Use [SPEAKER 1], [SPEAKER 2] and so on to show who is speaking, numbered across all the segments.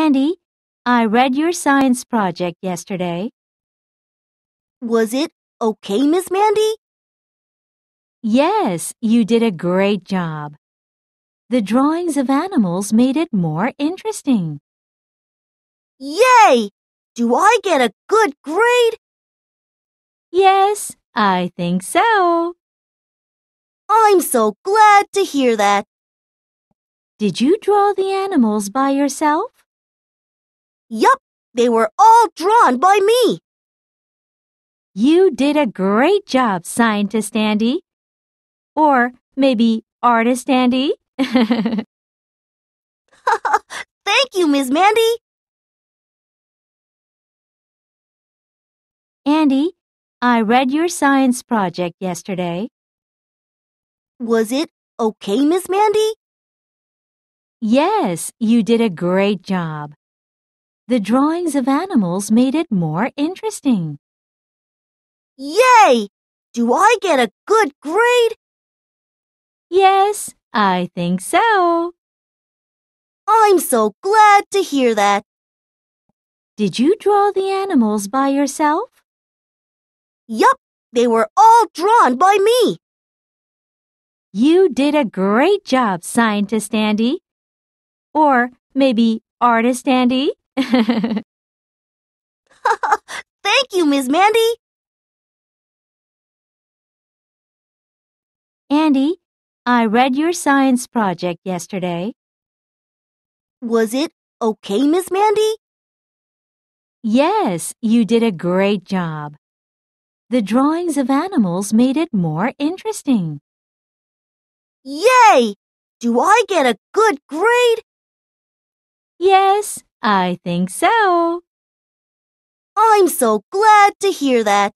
[SPEAKER 1] Andy, I read your science project yesterday. Was it okay, Miss Mandy? Yes, you did a great job. The drawings of animals made it more interesting. Yay! Do I get a good grade? Yes, I think so. I'm so glad to hear that. Did you draw the animals by yourself? Yup, they were all drawn by me. You did a great job, Scientist Andy. Or maybe Artist Andy. Thank you, Ms. Mandy. Andy, I read your science project yesterday. Was it okay, Miss Mandy? Yes, you did a great job. The drawings of animals made it more interesting. Yay! Do I get a good grade? Yes, I think so. I'm so glad to hear that. Did you draw the animals by yourself? Yup, they were all drawn by me. You did a great job, scientist Andy. Or maybe artist Andy. Thank you, Miss Mandy. Andy, I read your science project yesterday. Was it okay, Miss Mandy? Yes, you did a great job. The drawings of animals made it more interesting. Yay! Do I get a good grade? I think so. I'm so glad to hear that.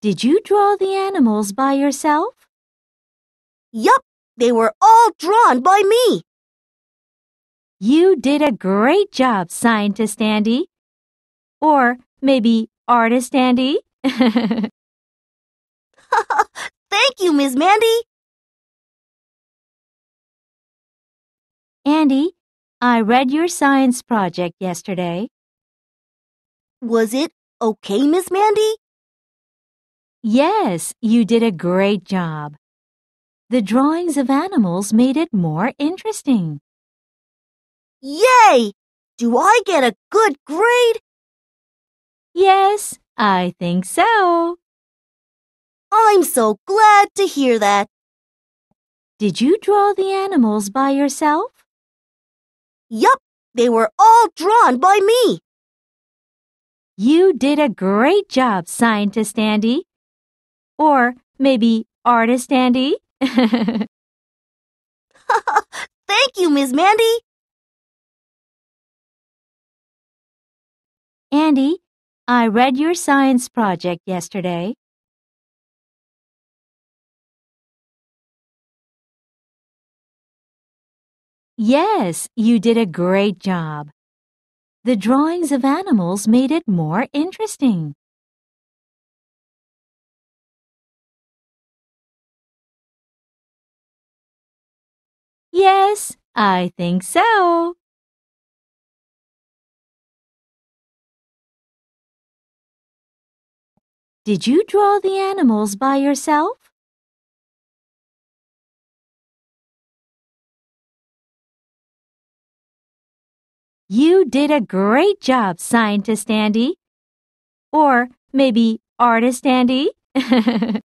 [SPEAKER 1] Did you draw the animals by yourself? Yup, they were all drawn by me. You did a great job, scientist Andy. Or maybe artist Andy. Thank you, Ms. Mandy. Andy, I read your science project yesterday. Was it okay, Miss Mandy? Yes, you did a great job. The drawings of animals made it more interesting. Yay! Do I get a good grade? Yes, I think so. I'm so glad to hear that. Did you draw the animals by yourself? Yup, they were all drawn by me. You did a great job, scientist Andy. Or maybe artist Andy. Thank you, Ms. Mandy. Andy, I read your science project yesterday. Yes, you did a great job. The drawings of animals made it more interesting. Yes, I think so. Did you draw the animals by yourself? You did a great job, scientist Andy. Or maybe artist Andy.